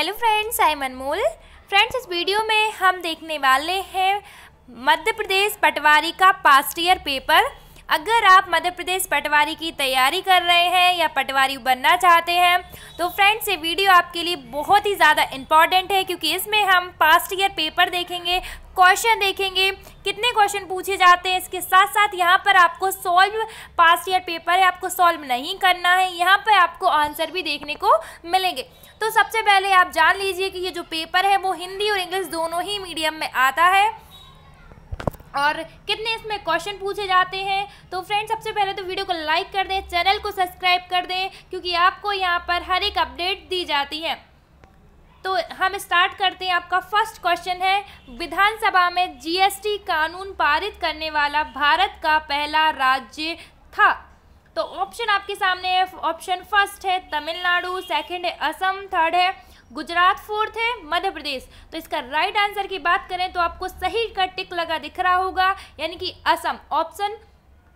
hello friends I Anmol friends इस video में हम देखने वाले हैं मध्य प्रदेश पटवारी का पास्ट ईयर पेपर अगर आप मध्य प्रदेश पटवारी की तैयारी कर रहे हैं या पटवारी बनना चाहते हैं तो फ्रेंड्स ये वीडियो आपके लिए बहुत ही ज़्यादा इंपॉर्टेंट है क्योंकि इसमें हम पास्ट ईयर पेपर देखेंगे क्वेश्चन देखेंगे कितने क्वेश्चन पूछे जाते हैं इसके साथ साथ यहाँ पर आपको सॉल्व पास्ट ईयर पेपर है आपको सॉल्व नहीं करना है यहाँ पर आपको आंसर भी देखने को मिलेंगे तो सबसे पहले आप जान लीजिए कि ये जो पेपर है वो हिंदी और इंग्लिश दोनों ही मीडियम में आता है और कितने इसमें क्वेश्चन पूछे जाते हैं तो फ्रेंड सबसे पहले तो वीडियो को लाइक कर दें चैनल को सब्सक्राइब कर दें क्योंकि आपको यहाँ पर हर एक अपडेट दी जाती है तो हम स्टार्ट करते हैं आपका फर्स्ट क्वेश्चन है विधानसभा में जीएसटी कानून पारित करने वाला भारत का पहला राज्य था तो ऑप्शन आपके सामने है ऑप्शन फर्स्ट है तमिलनाडु सेकंड है असम थर्ड है गुजरात फोर्थ है मध्य प्रदेश तो इसका राइट आंसर की बात करें तो आपको सही का टिक लगा दिख रहा होगा यानी कि असम ऑप्शन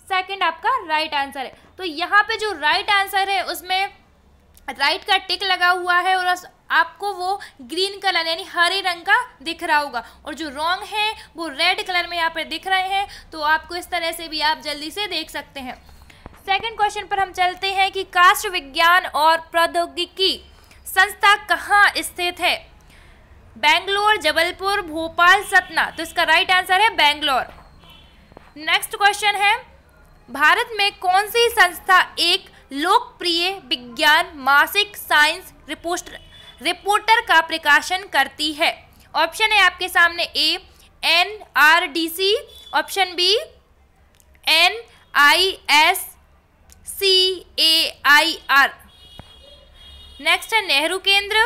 सेकंड आपका राइट आंसर है तो यहाँ पे जो राइट आंसर है उसमें राइट का टिक लगा हुआ है और आपको वो ग्रीन कलर यानी हरे रंग का दिख रहा होगा और जो रॉन्ग है वो रेड कलर में यहाँ पर दिख रहे हैं तो आपको इस तरह से भी आप जल्दी से देख सकते हैं सेकंड क्वेश्चन पर हम चलते हैं कि कास्ट विज्ञान और प्रौद्योगिकी संस्था कहाँ स्थित है बेंगलोर जबलपुर भोपाल सतना तो इसका राइट आंसर है बेंगलोर नेक्स्ट क्वेश्चन है भारत में कौन सी संस्था एक लोकप्रिय विज्ञान मासिक साइंस रिपोर्ट रिपोर्टर का प्रकाशन करती है ऑप्शन है आपके सामने A N R D C option B N I S C A I R next है नेहरू केंद्र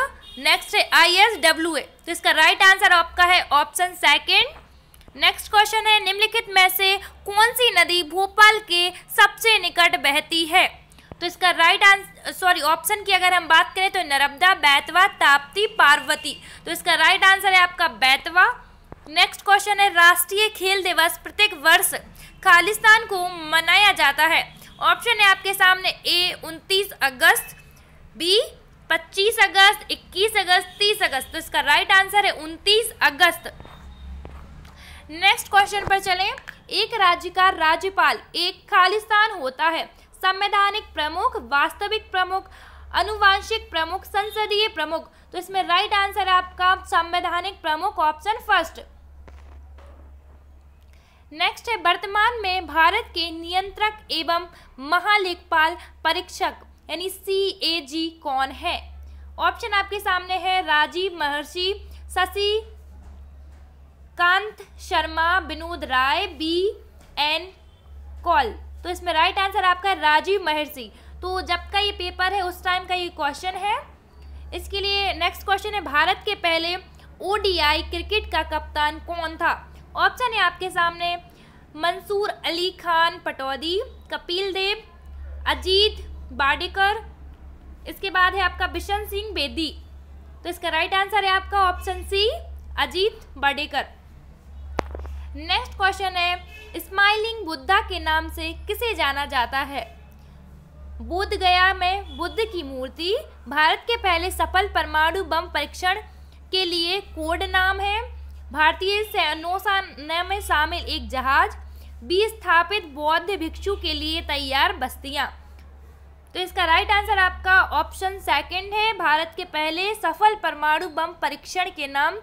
नेक्स्ट है आई एस डब्ल्यू ए तो इसका राइट आंसर आपका है ऑप्शन सेकंड नेक्स्ट क्वेश्चन है निम्नलिखित में से कौन सी नदी भोपाल के सबसे निकट बहती है तो इसका राइट आंसर सॉरी ऑप्शन की अगर हम बात करें तो नर्मदा बैतवा ताप्ती पार्वती तो इसका राइट आंसर है आपका बैतवा नेक्स्ट क्वेश्चन है राष्ट्रीय खेल दिवस प्रत्येक वर्ष खालिस्तान को मनाया जाता है ऑप्शन है आपके सामने ए 29 अगस्त बी 25 अगस्त 21 अगस्त 30 अगस्त तो इसका राइट आंसर है 29 अगस्त नेक्स्ट क्वेश्चन पर चलें एक राज्य का राज्यपाल एक खालिस्तान होता है संवैधानिक प्रमुख वास्तविक प्रमुख अनुवांशिक प्रमुख संसदीय प्रमुख तो इसमें राइट आंसर है आपका संवैधानिक प्रमुख ऑप्शन फर्स्ट नेक्स्ट है वर्तमान में भारत के नियंत्रक एवं महालेखपाल परीक्षक यानी सी ए जी कौन है ऑप्शन आपके सामने है राजीव महर्षि शशि कांत शर्मा विनोद राय बी एन कॉल तो इसमें राइट आंसर आपका राजीव महर्षि तो जब का ये पेपर है उस टाइम का ये क्वेश्चन है इसके लिए नेक्स्ट क्वेश्चन है भारत के पहले ओडीआई क्रिकेट का कप्तान कौन था ऑप्शन है आपके सामने मंसूर अली खान पटौदी कपिल देव अजीत बाडेकर इसके बाद है आपका बिशन सिंह बेदी तो इसका राइट आंसर है आपका option C Ajit Badekar next question है स्माइलिंग बुद्धा के नाम से किसे जाना जाता है बुद्ध गया में बुद्ध की मूर्ति भारत के पहले सफल परमाणु बम परीक्षण के लिए कोड नाम है भारतीय सैनोसान में शामिल एक जहाज बी स्थापित बौद्ध भिक्षु के लिए तैयार बस्तियां तो इसका राइट आंसर आपका ऑप्शन सेकंड है भारत के पहले सफल परमाणु बम परीक्षण के नाम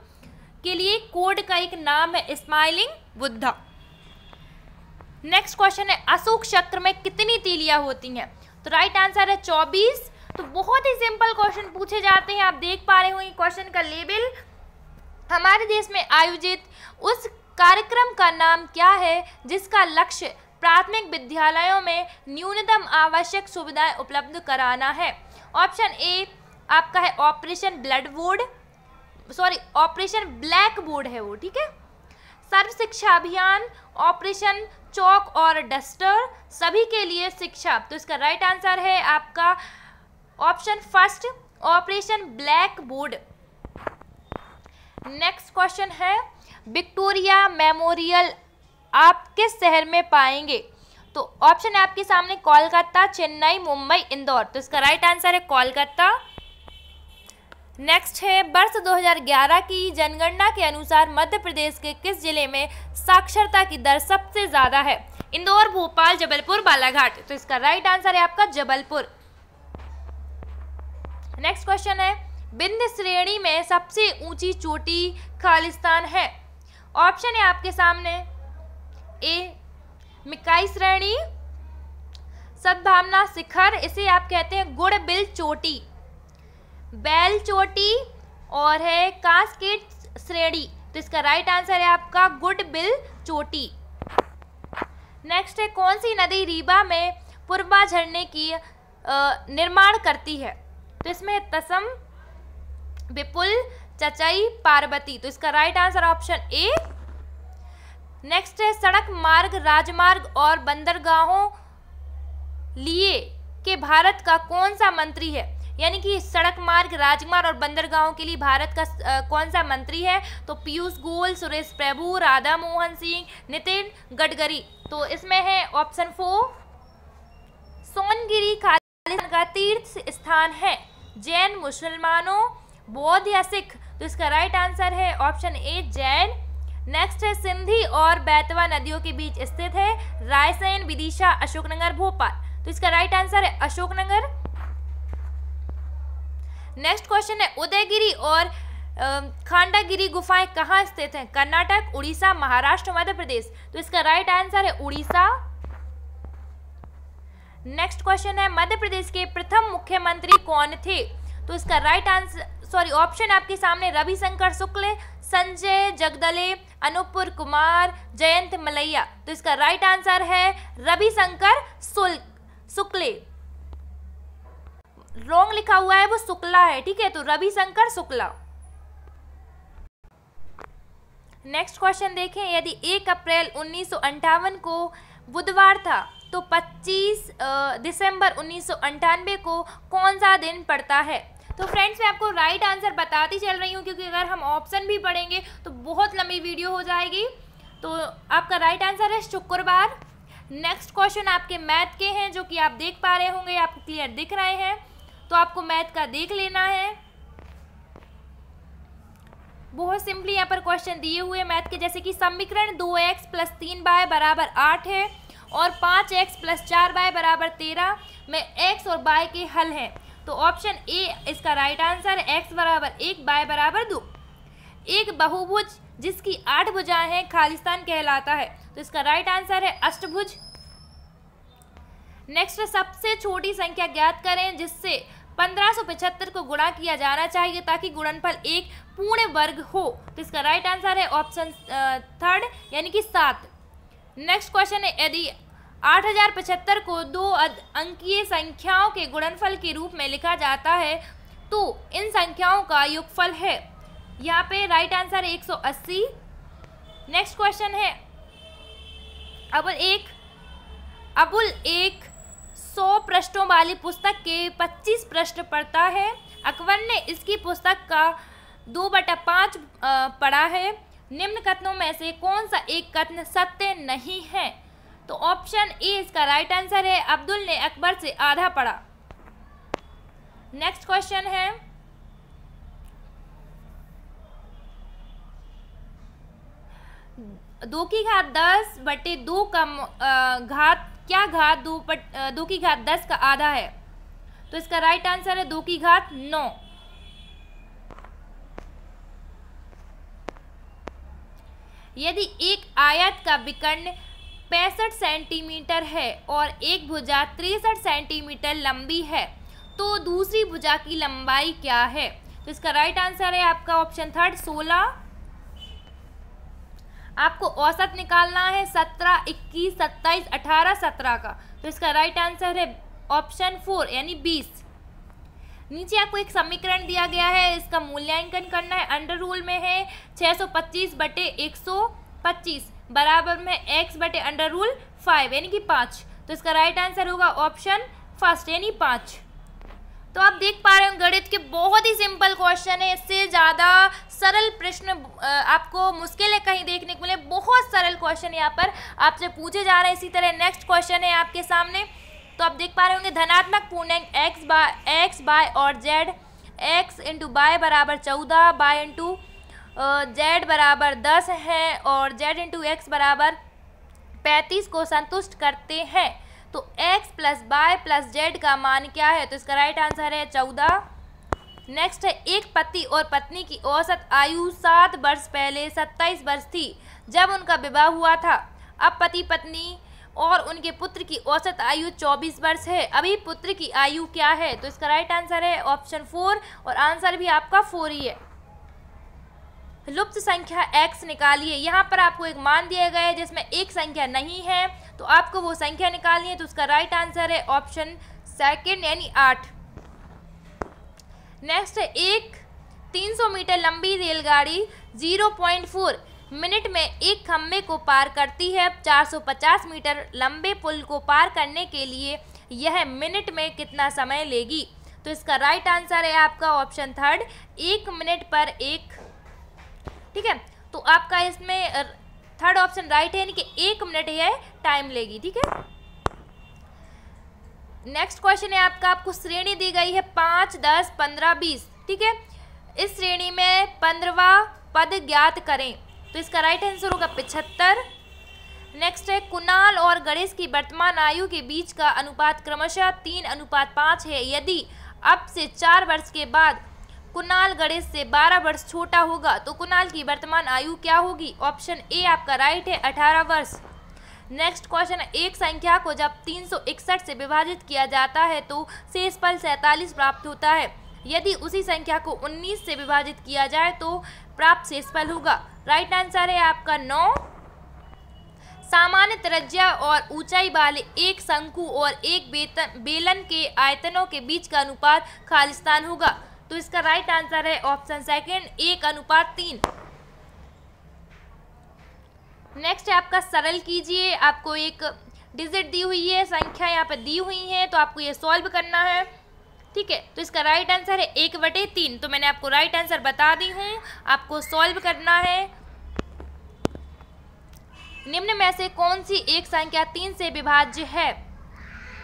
के लिए कोड का एक नाम है स्माइलिंग बुद्धा नेक्स्ट क्वेश्चन है अशोक चक्र में कितनी तीलियां होती हैं तो राइट आंसर है चौबीस तो बहुत ही सिंपल क्वेश्चन पूछे जाते हैं आप देख पा रहे हो क्वेश्चन का लेबल हमारे देश में आयोजित उस कार्यक्रम का नाम क्या है जिसका लक्ष्य प्राथमिक विद्यालयों में न्यूनतम आवश्यक सुविधाएं उपलब्ध कराना है ऑप्शन ए आपका है operation blood board sorry operation black board है वो ठीक है सर्व शिक्षा अभियान ऑपरेशन चौक और डस्टर सभी के लिए शिक्षा तो इसका राइट आंसर है आपका option first operation black board next question है विक्टोरिया मेमोरियल आप किस शहर में पाएंगे तो ऑप्शन है आपके सामने कोलकाता चेन्नई मुंबई इंदौर तो इसका राइट आंसर है कोलकाता नेक्स्ट है वर्ष 2011 की जनगणना के अनुसार मध्य प्रदेश के किस जिले में साक्षरता की दर सबसे ज़्यादा है इंदौर भोपाल जबलपुर बालाघाट तो इसका राइट आंसर है आपका जबलपुर नेक्स्ट क्वेश्चन है बिंद श्रेणी में सबसे ऊंची चोटी खालिस्तान है ऑप्शन है आपके सामने ए मिकाई श्रेणी सद्भावना शिखर इसे आप कहते हैं गुड़ बिल चोटी बैल चोटी और है कास्केट श्रेणी तो इसका राइट आंसर है आपका गुड बिल चोटी नेक्स्ट है कौन सी नदी रीवा में पूर्वा झरने की निर्माण करती है तो इसमें तसम विपुल चचई पार्वती तो इसका right answer option A next है सड़क मार्ग राजमार्ग और बंदरगाहों लिए के भारत का कौन सा मंत्री है यानी कि सड़क मार्ग राजमार्ग और बंदरगाहों के लिए भारत का आ, कौन सा मंत्री है तो पीयूष गोयल सुरेश प्रभु राधा मोहन सिंह नितिन गडकरी तो इसमें है ऑप्शन फोर सोनगिरी खालिस्तान का तीर्थ स्थान है जैन मुसलमानों बौद्ध या सिख तो इसका राइट आंसर है ऑप्शन ए जैन नेक्स्ट है सिंधी और बैतवा नदियों के बीच स्थित है रायसेन विदिशा अशोकनगर भोपाल तो इसका राइट आंसर है अशोकनगर नेक्स्ट क्वेश्चन है उदयगिरी और खांडागिरी गुफाएं कहाँ स्थित हैं कर्नाटक उड़ीसा महाराष्ट्र मध्य प्रदेश तो इसका राइट आंसर है उड़ीसा नेक्स्ट क्वेश्चन है मध्य प्रदेश के प्रथम मुख्यमंत्री कौन थे तो इसका राइट आंसर सॉरी ऑप्शन आपके सामने रविशंकर शुक्ल संजय जगदले अनुपुर कुमार जयंत मलैया तो इसका राइट आंसर है रविशंकर शुक्ले रोंग लिखा हुआ है वो शुक्ला है ठीक है तो रविशंकर शुक्ला नेक्स्ट क्वेश्चन देखें यदि 1 अप्रैल उन्नीस को बुधवार था तो 25 दिसंबर उन्नीस को कौन सा दिन पड़ता है तो फ्रेंड्स मैं आपको राइट आंसर बताती चल रही हूँ क्योंकि अगर हम ऑप्शन भी पढ़ेंगे तो बहुत लंबी वीडियो हो जाएगी तो आपका राइट आंसर है शुक्रवार नेक्स्ट क्वेश्चन आपके मैथ के हैं जो कि आप देख पा रहे होंगे आपको क्लियर दिख रहे हैं तो आपको मैथ का देख लेना है बहुत सिंपली यहाँ पर क्वेश्चन दिए हुए मैथ के जैसे कि समीकरण दो एक्स प्लस तीन बाय बराबर आठ है और पाँच एक्स प्लस चार बाय बराबर तेरह में एक्स और बाय के हल हैं तो ऑप्शन ए इसका राइट आंसर है एक्स बराबर एक बाय बराबर दो एक बहुभुज जिसकी आठ भुजाएं हैं खालिस्तान कहलाता है तो इसका राइट आंसर है अष्टभुज नेक्स्ट सबसे छोटी संख्या ज्ञात करें जिससे पंद्रह को गुणा किया जाना चाहिए ताकि गुणनफल एक पूर्ण वर्ग हो तो इसका राइट आंसर है ऑप्शन थर्ड यानी कि सात नेक्स्ट क्वेश्चन है यदि 8075 को दो अंकीय संख्याओं के गुणनफल के रूप में लिखा जाता है तो इन संख्याओं का युगफल है यहाँ पे राइट आंसर 180 नेक्स्ट क्वेश्चन है अबुल एक अबुल एक सौ पृष्ठों वाली पुस्तक के 25 पृष्ठ पढ़ता है अकबर ने इसकी पुस्तक का दो बटा पाँच पढ़ा है निम्न कथनों में से कौन सा एक कथन सत्य नहीं है तो ऑप्शन ए इसका राइट आंसर है अब्दुल ने अकबर से आधा पढ़ा नेक्स्ट क्वेश्चन है दो की घात दस बटे दो का घात क्या घात दो बट दो की घात दस का आधा है तो इसका राइट आंसर है दो की घात नौ यदि एक आयत का विकर्ण पैंसठ सेंटीमीटर है और एक भुजा तिरसठ सेंटीमीटर लंबी है तो दूसरी भुजा की लंबाई क्या है तो इसका राइट आंसर है आपका ऑप्शन थर्ड सोलह आपको औसत निकालना है सत्रह इक्कीस सत्ताईस अठारह सत्रह का तो इसका राइट आंसर है ऑप्शन फोर यानी बीस नीचे आपको एक समीकरण दिया गया है इसका मूल्यांकन करना है अंडर रूल में है छः सौ पच्चीस बटे एक सौ पच्चीस बराबर में एक्स बटे अंडर रूल फाइव यानी कि पाँच तो इसका राइट आंसर होगा ऑप्शन फर्स्ट यानी पाँच तो आप देख पा रहे हो गणित के बहुत ही सिंपल क्वेश्चन है इससे ज़्यादा सरल प्रश्न आपको मुश्किल है कहीं देखने को मिले बहुत सरल क्वेश्चन यहाँ पर आपसे पूछे जा रहे हैं इसी तरह नेक्स्ट क्वेश्चन है आपके सामने तो आप देख पा रहे होंगे धनात्मक पूर्णांक एक्स बाय एक्स बाय और जेड एक्स इंटू बाय बराबर चौदह बाय इंटू जेड बराबर दस है और जेड इंटू एक्स बराबर पैंतीस को संतुष्ट करते हैं तो x plus y plus z का मान क्या है तो इसका राइट आंसर है चौदह नेक्स्ट है एक पति और पत्नी की औसत आयु सात वर्ष पहले सत्ताईस वर्ष थी जब उनका विवाह हुआ था अब पति पत्नी और उनके पुत्र की औसत आयु चौबीस वर्ष है अभी पुत्र की आयु क्या है तो इसका राइट आंसर है ऑप्शन फोर और आंसर भी आपका फोर ही है लुप्त संख्या एक्स निकालिए यहाँ पर आपको एक मान दिया गया है जिसमें एक संख्या नहीं है तो आपको वो संख्या निकालनी है तो उसका राइट आंसर है ऑप्शन सेकेंड यानी आठ नेक्स्ट है एक 300 मीटर लंबी रेलगाड़ी 0.4 मिनट में एक खम्भे को पार करती है 450 मीटर लंबे पुल को पार करने के लिए यह मिनट में कितना समय लेगी तो इसका राइट आंसर है आपका ऑप्शन थर्ड एक मिनट पर एक ठीक है तो आपका इसमें थर्ड ऑप्शन राइट है यानी कि एक मिनट यह टाइम लेगी ठीक है नेक्स्ट क्वेश्चन है आपका आपको श्रेणी दी गई है पाँच दस पंद्रह बीस ठीक है इस श्रेणी में पंद्रवा पद ज्ञात करें तो इसका राइट आंसर होगा पिछहत्तर नेक्स्ट है कुणाल और गणेश की वर्तमान आयु के बीच का अनुपात क्रमशः तीन अनुपात पाँच है यदि अब से चार वर्ष के बाद कुणाल गणेश से 12 वर्ष छोटा होगा तो कुणाल की वर्तमान आयु क्या होगी ऑप्शन ए आपका राइट है 18 वर्ष नेक्स्ट क्वेश्चन एक संख्या को जब 361 से विभाजित किया जाता है तो शेष फल सैतालीस प्राप्त होता है यदि उसी संख्या को 19 से विभाजित किया जाए तो प्राप्त शेषफल होगा राइट आंसर है आपका नौ सामान्य त्रज्या और ऊंचाई वाले एक शंकु और एक बेतन बेलन के आयतनों के बीच का अनुपात खालिस्तान होगा तो इसका राइट आंसर है ऑप्शन सेकेंड एक अनुपात तीन नेक्स्ट है आपका सरल कीजिए आपको एक डिजिट दी हुई है संख्या यहाँ पर दी हुई है तो आपको ये सॉल्व करना है ठीक है तो इसका राइट आंसर है एक बटे तीन तो मैंने आपको राइट आंसर बता दी हूँ आपको सॉल्व करना है निम्न में से कौन सी एक संख्या तीन से विभाज्य है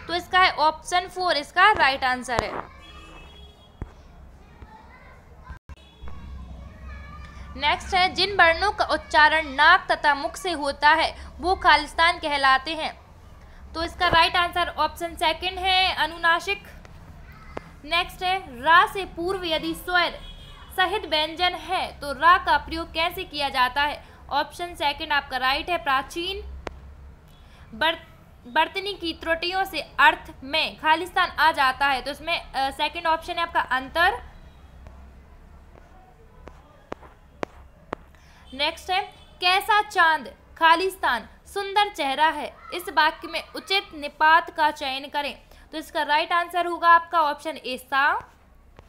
तो इसका है ऑप्शन फोर इसका राइट आंसर है नेक्स्ट है जिन वर्णों का उच्चारण नाक तथा मुख से होता है वो खालिस्तान कहलाते हैं तो इसका राइट आंसर ऑप्शन सेकंड है अनुनाशिक नेक्स्ट है रा से पूर्व यदि स्वर सहित व्यंजन है तो रा का प्रयोग कैसे किया जाता है ऑप्शन सेकंड आपका राइट है प्राचीन बर्त बर्तनी की त्रुटियों से अर्थ में खालिस्तान आ जाता है तो इसमें सेकंड ऑप्शन है आपका अंतर नेक्स्ट है कैसा चांद खालिस्तान सुंदर चेहरा है इस वाक्य में उचित निपात का चयन करें तो इसका राइट आंसर होगा आपका ऑप्शन ए सा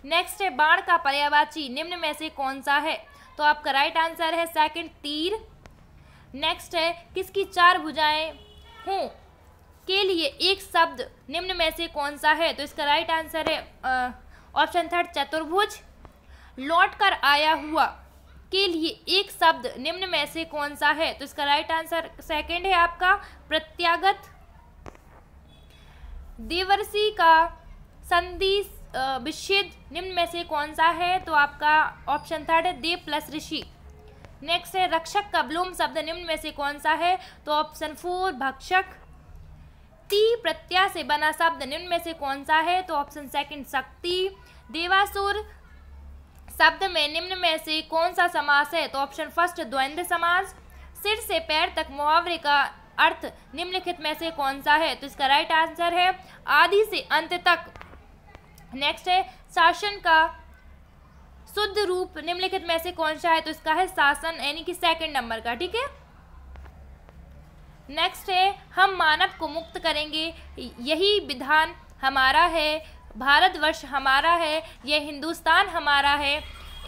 नेक्स्ट है बाण का पर्यावाची निम्न में से कौन सा है तो आपका राइट आंसर है सेकंड तीर नेक्स्ट है किसकी चार भुजाएं हों के लिए एक शब्द निम्न में से कौन सा है तो इसका राइट आंसर है ऑप्शन थर्ड चतुर्भुज लौट कर आया हुआ के लिए एक शब्द निम्न में से कौन सा है तो इसका राइट आंसर सेकंड है आपका प्रत्यागत देवर्षि का संधि विच्छेद निम्न में से कौन सा है तो आपका ऑप्शन थर्ड है देव प्लस ऋषि नेक्स्ट है रक्षक का ब्लूम शब्द निम्न में से कौन सा है तो ऑप्शन फोर भक्षक ती प्रत्यय से बना शब्द निम्न में से कौन सा है तो ऑप्शन सेकंड शक्ति देवासुर शब्द में निम्न में से कौन सा समास है तो ऑप्शन फर्स्ट द्वंद्व समास सिर से पैर तक मुहावरे का अर्थ निम्नलिखित में से कौन सा है तो इसका राइट आंसर है आदि से अंत तक नेक्स्ट है शासन का शुद्ध रूप निम्नलिखित में से कौन सा है तो इसका है शासन यानी कि सेकंड नंबर का ठीक है नेक्स्ट है हम मानव को मुक्त करेंगे यही विधान हमारा है भारतवर्ष हमारा है यह हिंदुस्तान हमारा है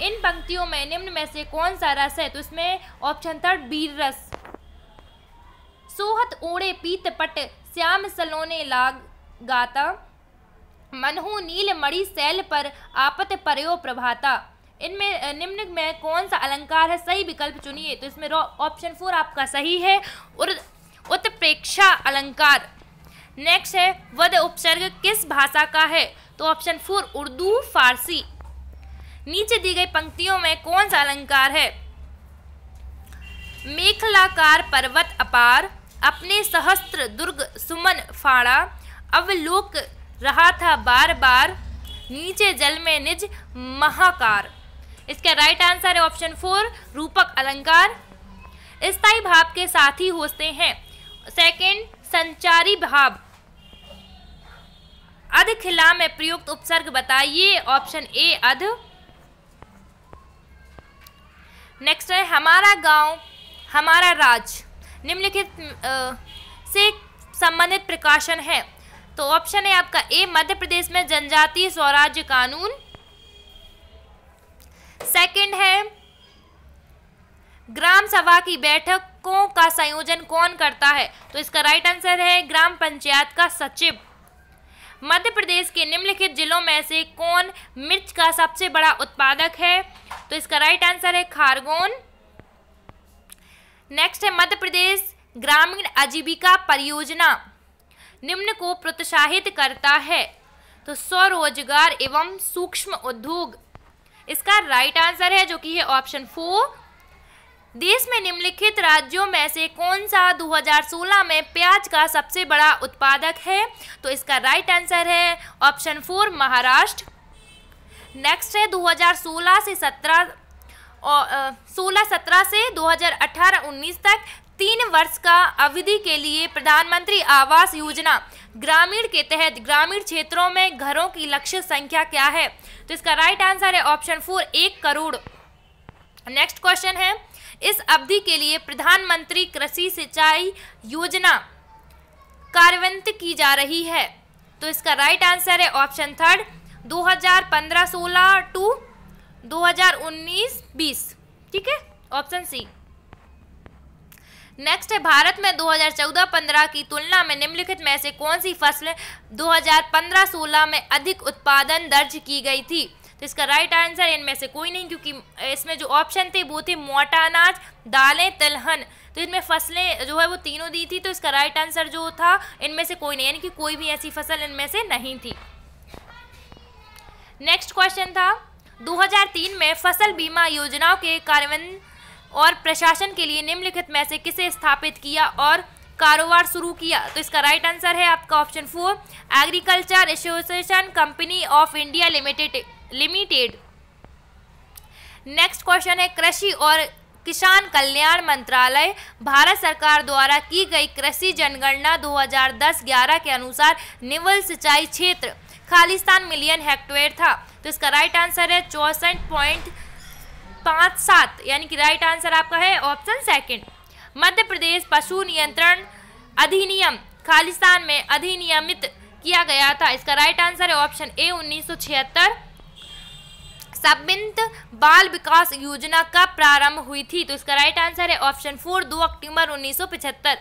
इन पंक्तियों में निम्न में से कौन सा रस है तो इसमें ऑप्शन थर्ड बीर रस सोहत ओड़े पीत पट श्याम सलोने लाग गाता मनहु नील मणि सैल पर आपत परयो प्रभाता इनमें निम्न में कौन सा अलंकार है सही विकल्प चुनिए तो इसमें ऑप्शन फोर आपका सही है और उत्प्रेक्षा अलंकार नेक्स्ट है वद उपसर्ग किस भाषा का है तो ऑप्शन फोर उर्दू फारसी नीचे दी गई पंक्तियों में कौन सा अलंकार है मेखलाकार पर्वत अपार अपने सहस्त्र दुर्ग सुमन फाड़ा अवलोक रहा था बार बार नीचे जल में निज महाकार इसका राइट आंसर है ऑप्शन फोर रूपक अलंकार स्थायी भाव के साथ ही होते हैं सेकंड संचारी भाव अध खिला में प्रयुक्त उपसर्ग बताइए ऑप्शन ए अध नेक्स्ट है हमारा गांव हमारा राज निम्नलिखित से संबंधित प्रकाशन है तो ऑप्शन है आपका ए मध्य प्रदेश में जनजातीय स्वराज्य कानून सेकंड है ग्राम सभा की बैठकों का संयोजन कौन करता है तो इसका राइट आंसर है ग्राम पंचायत का सचिव मध्य प्रदेश के निम्नलिखित जिलों में से कौन मिर्च का सबसे बड़ा उत्पादक है तो इसका राइट आंसर है खारगोन नेक्स्ट है मध्य प्रदेश ग्रामीण आजीविका परियोजना निम्न को प्रोत्साहित करता है तो स्वरोजगार एवं सूक्ष्म उद्योग इसका राइट आंसर है जो कि है ऑप्शन फोर देश में निम्नलिखित राज्यों में से कौन सा 2016 में प्याज का सबसे बड़ा उत्पादक है तो इसका राइट आंसर है ऑप्शन फोर महाराष्ट्र नेक्स्ट है 2016 से 17 सोलह सत्रह से 2018-19 तक तीन वर्ष का अवधि के लिए प्रधानमंत्री आवास योजना ग्रामीण के तहत ग्रामीण क्षेत्रों में घरों की लक्ष्य संख्या क्या है तो इसका राइट आंसर है ऑप्शन फोर एक करोड़ नेक्स्ट क्वेश्चन है इस अवधि के लिए प्रधानमंत्री कृषि सिंचाई योजना कार्यान्वित की जा रही है तो इसका राइट आंसर है ऑप्शन थर्ड 2015-16 टू 2019-20 ठीक है ऑप्शन सी नेक्स्ट है भारत में 2014-15 की तुलना में निम्नलिखित में से कौन सी फसल 2015-16 में अधिक उत्पादन दर्ज की गई थी तो इसका राइट आंसर इनमें से कोई नहीं क्योंकि इसमें जो ऑप्शन थे वो थे मोटा अनाज दालें तिलहन तो इनमें फसलें जो है वो तीनों दी थी तो इसका राइट आंसर जो था इनमें से कोई नहीं यानी कि कोई भी ऐसी फसल इनमें से नहीं थी नेक्स्ट क्वेश्चन था 2003 में फसल बीमा योजनाओं के कार्यान्वयन और प्रशासन के लिए निम्नलिखित में से किसे स्थापित किया और कारोबार शुरू किया तो इसका राइट आंसर है आपका option four agriculture association company of India limited limited next question है कृषि और किसान कल्याण मंत्रालय भारत सरकार द्वारा की गई कृषि जनगणना 2010-11 के अनुसार निवल सिंचाई क्षेत्र खालिस्तान मिलियन हेक्टेयर था तो इसका राइट आंसर है चौसठ पॉइंट पाँच सात यानी कि राइट आंसर आपका है ऑप्शन सेकंड मध्य प्रदेश पशु नियंत्रण अधिनियम खालिस्तान में अधिनियमित किया गया था इसका राइट आंसर है ऑप्शन ए उन्नीस सबिंत बाल विकास योजना का प्रारंभ हुई थी तो इसका राइट आंसर है ऑप्शन फोर दो अक्टूबर उन्नीस सौ पिछहत्तर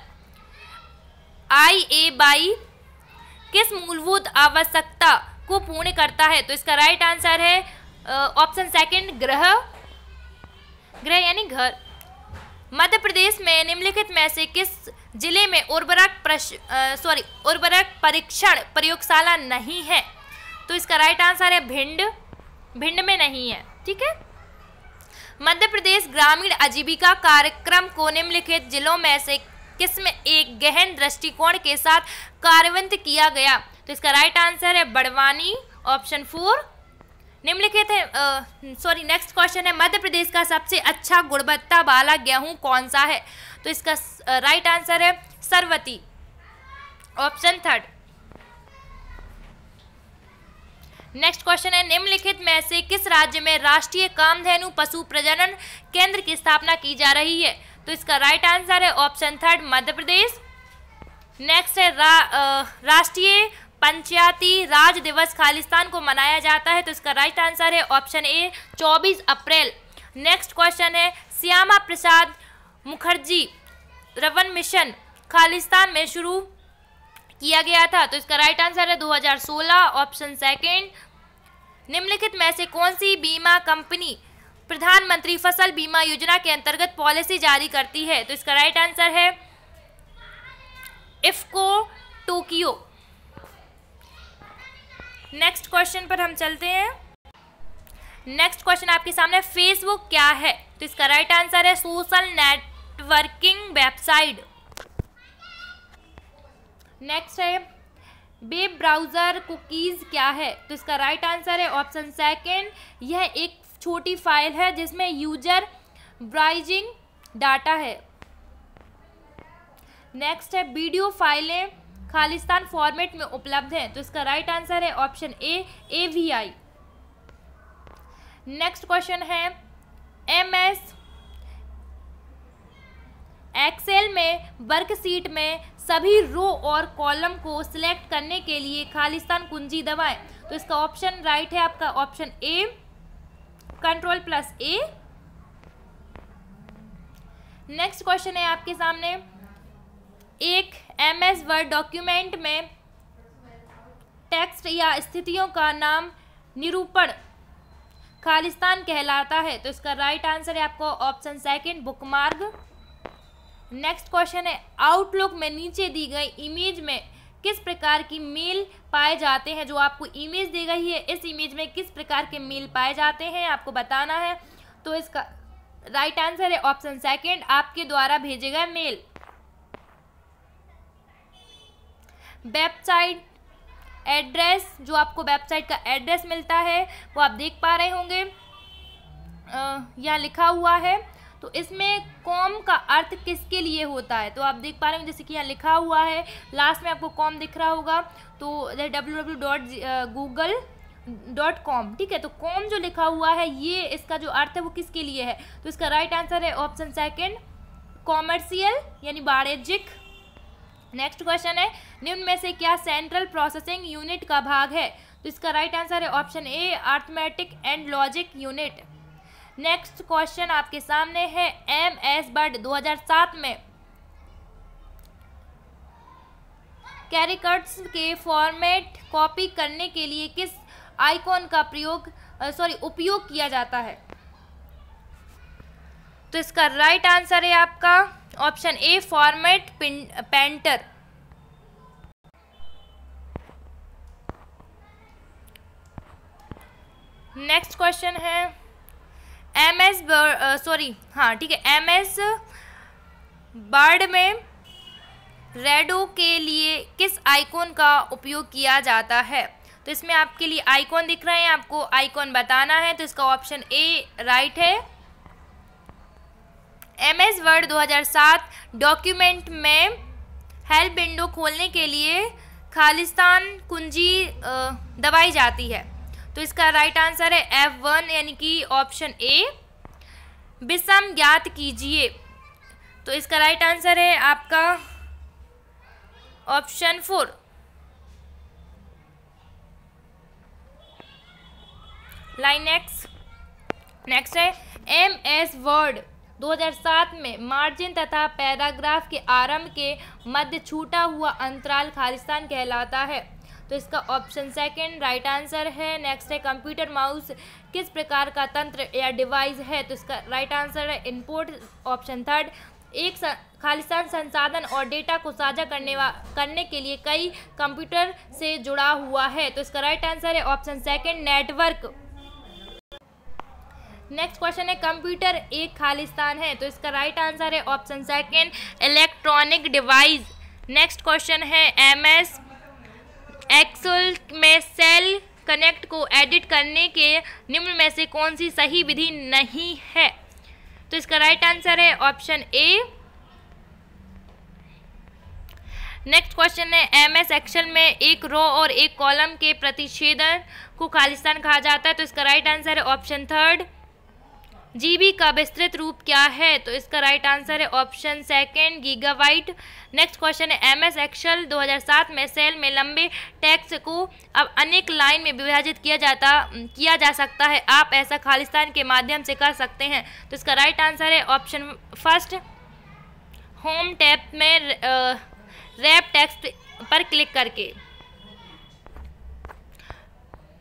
आई ए बाई किस मूलभूत आवश्यकता को पूर्ण करता है तो इसका राइट आंसर है ऑप्शन सेकंड ग्रह ग्रह यानी घर मध्य प्रदेश में निम्नलिखित में से किस जिले में उर्वरक सॉरी उर्वरक परीक्षण प्रयोगशाला नहीं है तो इसका राइट आंसर है भिंड भिंड में नहीं है ठीक है मध्य प्रदेश ग्रामीण आजीविका कार्यक्रम को निम्नलिखित जिलों में से किसम एक गहन दृष्टिकोण के साथ कार्यवंत किया गया तो इसका राइट आंसर है बड़वानी ऑप्शन फोर निम्नलिखित है सॉरी नेक्स्ट क्वेश्चन है मध्य प्रदेश का सबसे अच्छा गुणवत्ता वाला गेहूं कौन सा है तो इसका राइट आंसर है सरवती ऑप्शन थर्ड नेक्स्ट क्वेश्चन है निम्नलिखित में से किस राज्य में राष्ट्रीय कामधेनु पशु प्रजनन केंद्र की स्थापना की जा रही है तो इसका राइट आंसर है option third Madhya Pradesh next है रा, राष्ट्रीय पंचायती राज दिवस खालिस्तान को मनाया जाता है तो इसका राइट आंसर है option A 24 April next question है श्यामा प्रसाद मुखर्जी रवन मिशन खालिस्तान में शुरू किया गया था तो इसका राइट आंसर है 2016 ऑप्शन सेकंड निम्नलिखित में से कौन सी बीमा कंपनी प्रधानमंत्री फसल बीमा योजना के अंतर्गत पॉलिसी जारी करती है तो इसका राइट आंसर है इफको टोकियो नेक्स्ट क्वेश्चन पर हम चलते हैं नेक्स्ट क्वेश्चन आपके सामने फेसबुक क्या है तो इसका राइट आंसर है सोशल नेटवर्किंग वेबसाइट नेक्स्ट है वेब ब्राउज़र कुकीज़ क्या है तो इसका राइट आंसर है ऑप्शन सेकंड यह एक छोटी फाइल है जिसमें यूजर ब्राउजिंग डाटा है नेक्स्ट है वीडियो फाइलें खालिस्तान फॉर्मेट में उपलब्ध हैं तो इसका राइट आंसर है option A A V I next question है एम एस एक्सेल में वर्कशीट में सभी रो और कॉलम को सिलेक्ट करने के लिए खालिस्तान कुंजी दबाएं तो इसका ऑप्शन राइट है आपका option A control plus A next question है आपके सामने एक एम एस वर्ड डॉक्यूमेंट में टेक्स्ट या स्थितियों का नाम निरूपण खालिस्तान कहलाता है तो इसका राइट आंसर है आपको option second bookmark next question है आउटलुक में नीचे दी गई इमेज में किस प्रकार की मेल पाए जाते हैं जो आपको इमेज दी गई है इस इमेज में किस प्रकार के मेल पाए जाते हैं आपको बताना है तो इसका राइट right आंसर है ऑप्शन सेकंड आपके द्वारा भेजे गए मेल वेबसाइट एड्रेस जो आपको वेबसाइट का एड्रेस मिलता है वो आप देख पा रहे होंगे यहाँ लिखा हुआ है तो इसमें कॉम का अर्थ किसके लिए होता है तो आप देख पा रहे हो जैसे कि यहाँ लिखा हुआ है लास्ट में आपको कॉम दिख रहा होगा तो W W dot Google dot com ठीक है तो कॉम जो लिखा हुआ है ये इसका जो अर्थ है वो किसके लिए है तो इसका राइट आंसर है ऑप्शन सेकेंड कॉमर्शियल यानी वाणिज्यिक नेक्स्ट क्वेश्चन है निम्न में से क्या सेंट्रल प्रोसेसिंग यूनिट का भाग है तो इसका राइट आंसर है option A arithmetic and logic unit next question आपके सामने है एम एस बर्ड 2007 में कैरिकट्स के फॉर्मेट कॉपी करने के लिए किस आइकॉन का प्रयोग सॉरी उपयोग किया जाता है तो इसका राइट आंसर है आपका option A format painter next question है एम एस सॉरी हाँ ठीक है एम एस बर्ड में रेडो के लिए किस आइकॉन का उपयोग किया जाता है तो इसमें आपके लिए आइकॉन दिख रहे हैं आपको आइकॉन बताना है तो इसका ऑप्शन ए राइट है एम एस वर्ड 2007 डॉक्यूमेंट में हेल्प विंडो खोलने के लिए खालिस्तान कुंजी uh, दबाई जाती है तो इसका राइट आंसर है एफ वन यानी कि ऑप्शन ए विषम ज्ञात कीजिए तो इसका राइट आंसर है आपका option four line next next है एम एस वर्ड 2007 में मार्जिन तथा पैराग्राफ के आरंभ के मध्य छूटा हुआ अंतराल खालिस्तान कहलाता है तो इसका ऑप्शन सेकंड राइट आंसर है नेक्स्ट है कंप्यूटर माउस किस प्रकार का तंत्र या डिवाइस है तो इसका राइट आंसर है इनपुट ऑप्शन थर्ड एक खालिस्तान संसाधन और डेटा को साझा करने करने के लिए कई कंप्यूटर से जुड़ा हुआ है तो इसका राइट आंसर है option second network next question है कंप्यूटर एक खालिस्तान है तो इसका राइट आंसर है option second electronic device next question है एम एस एक्सल में सेल कनेक्ट को एडिट करने के निम्न में से कौन सी सही विधि नहीं है तो इसका राइट आंसर है ऑप्शन ए नेक्स्ट क्वेश्चन है एम एस में एक रो और एक कॉलम के प्रतिषेधन को खालिस्तान कहा जाता है तो इसका राइट आंसर है ऑप्शन थर्ड जीबी का विस्तृत रूप क्या है तो इसका राइट आंसर है option second gigabyte next question है एमएस एक्सेल 2007 में सेल में लंबे टैक्स को अब अनेक लाइन में विभाजित किया जाता किया जा सकता है आप ऐसा खालिस्तान के माध्यम से कर सकते हैं तो इसका राइट आंसर है ऑप्शन फर्स्ट होम टैप में रैप टैक्स पर क्लिक करके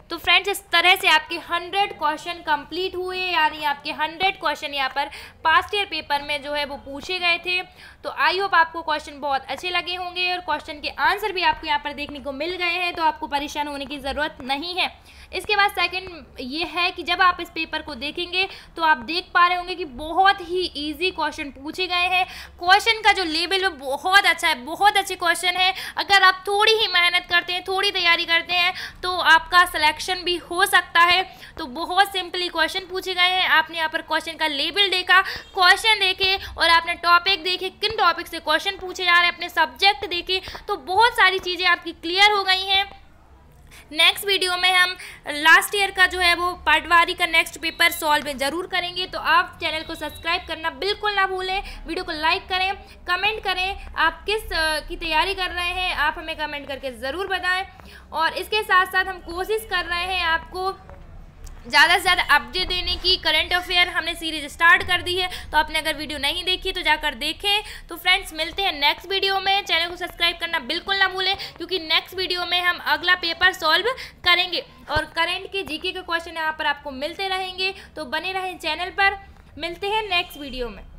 तो फ्रेंड्स इस तरह से आपके 100 क्वेश्चन कंप्लीट हुए यानी आपके 100 क्वेश्चन यहाँ पर पास्ट ईयर पेपर में जो है वो पूछे गए थे तो आई होप आपको क्वेश्चन बहुत अच्छे लगे होंगे और क्वेश्चन के आंसर भी आपको यहाँ पर देखने को मिल गए हैं तो आपको परेशान होने की ज़रूरत नहीं है इसके बाद सेकंड ये है कि जब आप इस पेपर को देखेंगे तो आप देख पा रहे होंगे कि बहुत ही ईजी क्वेश्चन पूछे गए हैं क्वेश्चन का जो लेवल वो बहुत अच्छा है बहुत अच्छे क्वेश्चन है अगर आप थोड़ी ही मेहनत करते हैं थोड़ी तैयारी करते हैं तो आपका सिलेक्शन भी हो सकता है तो बहुत सिंपली क्वेश्चन पूछे गए हैं आपने यहाँ पर क्वेश्चन का लेबल देखा क्वेश्चन देखे और आपने टॉपिक देखे किन टॉपिक से क्वेश्चन पूछे जा रहे हैं अपने सब्जेक्ट देखे तो बहुत सारी चीज़ें आपकी क्लियर हो गई हैं नेक्स्ट वीडियो में हम लास्ट ईयर का जो है वो पाटवारी का नेक्स्ट पेपर सॉल्व ज़रूर करेंगे तो आप चैनल को सब्सक्राइब करना बिल्कुल ना भूलें वीडियो को लाइक करें कमेंट करें आप किस की तैयारी कर रहे हैं आप हमें कमेंट करके ज़रूर बताएं और इसके साथ साथ हम कोशिश कर रहे हैं आपको ज़्यादा से ज़्यादा अपडेट देने की करंट अफेयर हमने सीरीज स्टार्ट कर दी है तो आपने अगर वीडियो नहीं देखी तो जाकर देखें तो फ्रेंड्स मिलते हैं नेक्स्ट वीडियो में चैनल को सब्सक्राइब करना बिल्कुल ना भूलें क्योंकि नेक्स्ट वीडियो में हम अगला पेपर सॉल्व करेंगे और करेंट के जीके के क्वेश्चन यहाँ पर आपको मिलते रहेंगे तो बने रहें चैनल पर मिलते हैं नेक्स्ट वीडियो में